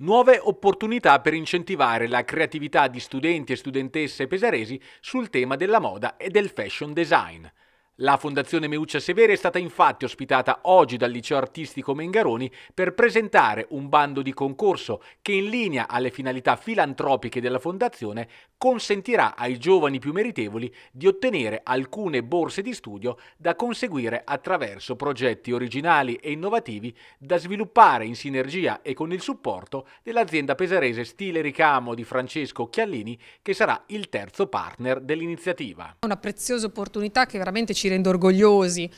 Nuove opportunità per incentivare la creatività di studenti e studentesse pesaresi sul tema della moda e del fashion design. La Fondazione Meuccia Severa è stata infatti ospitata oggi dal Liceo Artistico Mengaroni per presentare un bando di concorso che in linea alle finalità filantropiche della Fondazione consentirà ai giovani più meritevoli di ottenere alcune borse di studio da conseguire attraverso progetti originali e innovativi da sviluppare in sinergia e con il supporto dell'azienda pesarese Stile Ricamo di Francesco Chiallini che sarà il terzo partner dell'iniziativa. Una preziosa opportunità che veramente ci rende orgogliosi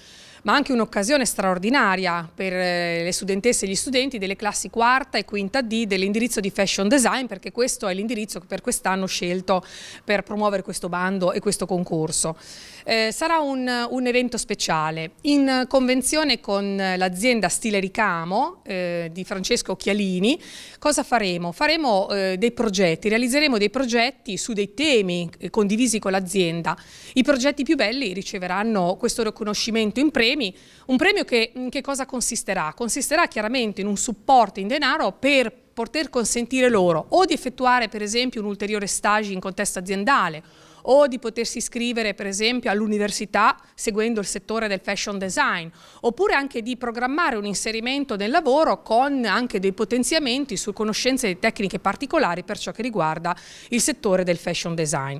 ma anche un'occasione straordinaria per eh, le studentesse e gli studenti delle classi quarta e quinta D dell'indirizzo di Fashion Design, perché questo è l'indirizzo che per quest'anno ho scelto per promuovere questo bando e questo concorso. Eh, sarà un, un, evento speciale, in convenzione con l'azienda Stile Ricamo eh, di Francesco Chialini. Cosa faremo? Faremo eh, dei progetti, realizzeremo dei progetti su dei temi eh, condivisi con l'azienda. I progetti più belli riceveranno questo riconoscimento in premio premi. Un premio che in che cosa consisterà? Consisterà chiaramente in un supporto in denaro per poter consentire loro o di effettuare per esempio un ulteriore stage in contesto aziendale o di potersi iscrivere per esempio all'università seguendo il settore del fashion design, oppure anche di programmare un inserimento nel lavoro con anche dei potenziamenti su conoscenze e tecniche particolari per ciò che riguarda il settore del fashion design.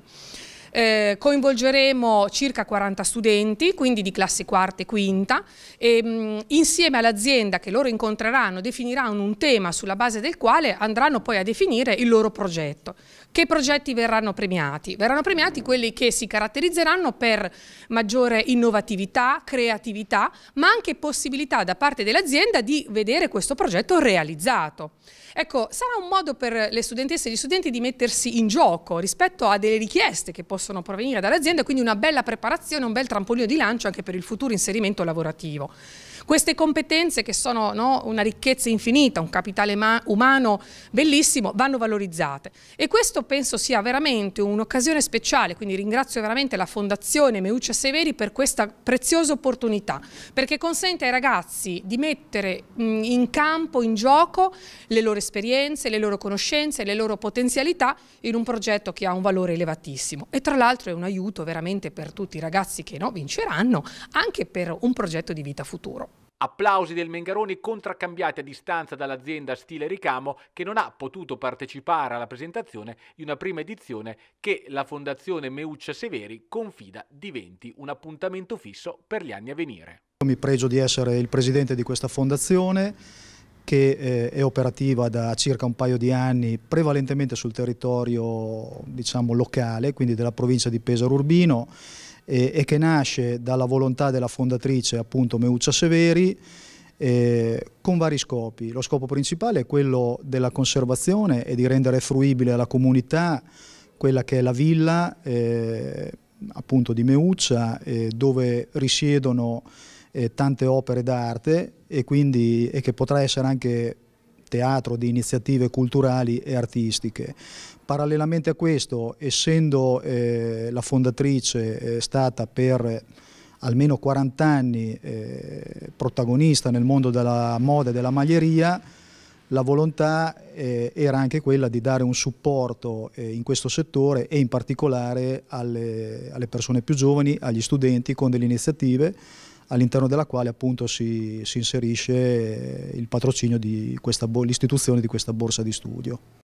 Eh, coinvolgeremo circa 40 studenti, quindi di classe quarta e quinta, e, mh, mm, insieme all'azienda che loro incontreranno definiranno un tema sulla base del quale andranno poi a definire il loro progetto. Che progetti verranno premiati? Verranno premiati quelli che si caratterizzeranno per maggiore innovatività, creatività, ma anche possibilità da parte dell'azienda di vedere questo progetto realizzato. Ecco, sarà un modo per le studentesse e gli studenti di mettersi in gioco rispetto a delle richieste che possono possono provenire dall'azienda, quindi una bella preparazione, un bel trampolino di lancio anche per il futuro inserimento lavorativo. Queste competenze che sono no, una ricchezza infinita, un capitale umano bellissimo, vanno valorizzate e questo penso sia veramente un'occasione speciale, quindi ringrazio veramente la Fondazione Meuccia Severi per questa preziosa opportunità, perché consente ai ragazzi di mettere in campo, in gioco le loro esperienze, le loro conoscenze, le loro potenzialità in un progetto che ha un valore elevatissimo e tra l'altro è un aiuto veramente per tutti i ragazzi che no, vinceranno, anche per un progetto di vita futuro. Applausi del Mengaroni contraccambiati a distanza dall'azienda Stile Ricamo che non ha potuto partecipare alla presentazione di una prima edizione che la Fondazione Meuccia Severi confida diventi un appuntamento fisso per gli anni a venire. Mi pregio di essere il presidente di questa fondazione che eh, è operativa da circa un paio di anni prevalentemente sul territorio diciamo, locale, quindi della provincia di Pesaro Urbino e, e che nasce dalla volontà della fondatrice appunto Meuccia Severi eh, con vari scopi. Lo scopo principale è quello della conservazione e di rendere fruibile alla comunità quella che è la villa eh, appunto di Meuccia eh, dove risiedono eh, tante opere d'arte e e che potrà essere anche teatro, di iniziative culturali e artistiche. Parallelamente a questo, essendo eh, la fondatrice eh, stata per eh, almeno 40 anni eh, protagonista nel mondo della moda e della maglieria, la volontà eh, era anche quella di dare un supporto eh, in questo settore e in particolare alle, alle persone più giovani, agli studenti con delle iniziative all'interno della quale appunto si, si inserisce il patrocinio di l'istituzione di questa borsa di studio.